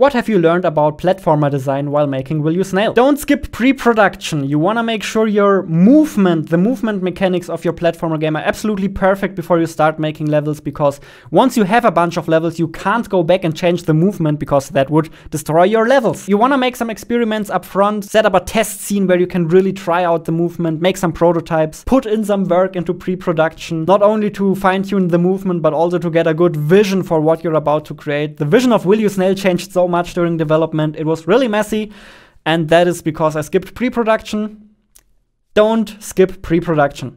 What have you learned about platformer design while making Will You Snail? Don't skip pre-production. You wanna make sure your movement, the movement mechanics of your platformer game are absolutely perfect before you start making levels because once you have a bunch of levels, you can't go back and change the movement because that would destroy your levels. You wanna make some experiments up front, set up a test scene where you can really try out the movement, make some prototypes, put in some work into pre-production, not only to fine-tune the movement, but also to get a good vision for what you're about to create. The vision of Will You Snail changed so much during development. It was really messy, and that is because I skipped pre-production. Don't skip pre-production.